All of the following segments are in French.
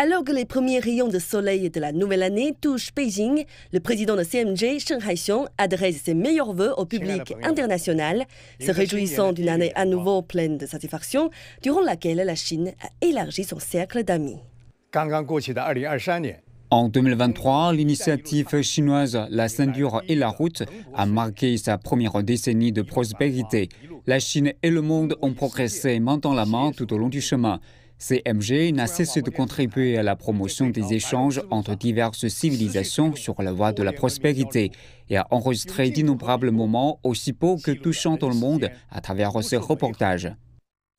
Alors que les premiers rayons de soleil de la nouvelle année touchent Beijing, le président de CMJ, Shen Haixiong, adresse ses meilleurs voeux au public international, se réjouissant d'une année à nouveau pleine de satisfaction, durant laquelle la Chine a élargi son cercle d'amis. En 2023, l'initiative chinoise La ceinture et la route a marqué sa première décennie de prospérité. La Chine et le monde ont progressé main la main tout au long du chemin. CMG n'a cessé de contribuer à la promotion des échanges entre diverses civilisations sur la voie de la prospérité et a enregistré d'innombrables moments aussi beaux que touchants dans le monde à travers ses reportages.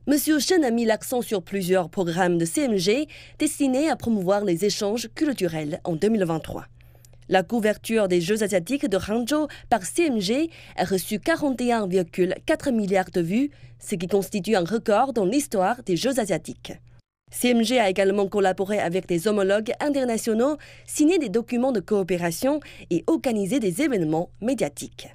Monsieur Chen a mis l'accent sur plusieurs programmes de CMG destinés à promouvoir les échanges culturels en 2023. La couverture des Jeux asiatiques de Hangzhou par CMG a reçu 41,4 milliards de vues, ce qui constitue un record dans l'histoire des Jeux asiatiques. CMG a également collaboré avec des homologues internationaux, signé des documents de coopération et organisé des événements médiatiques.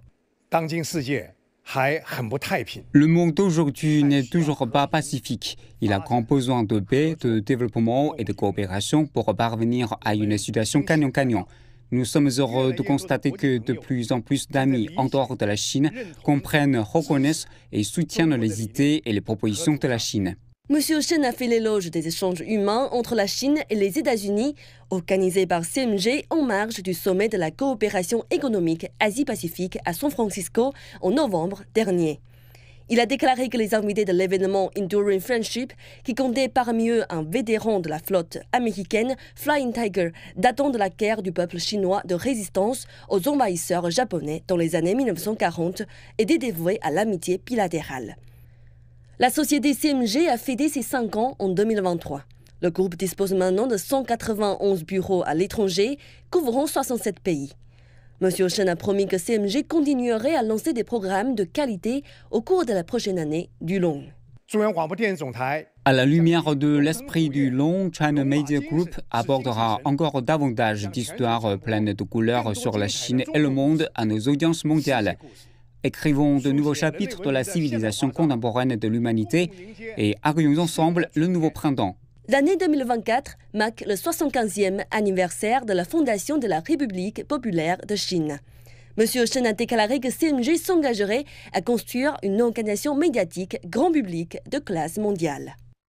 Le monde d'aujourd'hui n'est toujours pas pacifique. Il a grand besoin de paix, de développement et de coopération pour parvenir à une situation canyon-canyon. Nous sommes heureux de constater que de plus en plus d'amis en dehors de la Chine comprennent, reconnaissent et soutiennent les idées et les propositions de la Chine. M. Chen a fait l'éloge des échanges humains entre la Chine et les États-Unis, organisés par CMG en marge du sommet de la coopération économique Asie-Pacifique à San Francisco en novembre dernier. Il a déclaré que les invités de l'événement Enduring Friendship, qui comptait parmi eux un vétéran de la flotte américaine Flying Tiger, datant de la guerre du peuple chinois de résistance aux envahisseurs japonais dans les années 1940, étaient dévoués à l'amitié bilatérale. La société CMG a fêté ses 5 ans en 2023. Le groupe dispose maintenant de 191 bureaux à l'étranger, couvrant 67 pays. Monsieur Chen a promis que CMG continuerait à lancer des programmes de qualité au cours de la prochaine année du long. À la lumière de l'esprit du long, China Media Group abordera encore davantage d'histoires pleines de couleurs sur la Chine et le monde à nos audiences mondiales écrivons de nouveaux chapitres de la civilisation contemporaine de l'humanité et arrivons ensemble le nouveau printemps. L'année 2024 marque le 75e anniversaire de la fondation de la République populaire de Chine. M. Chen a déclaré que CMG s'engagerait à construire une organisation médiatique grand public de classe mondiale.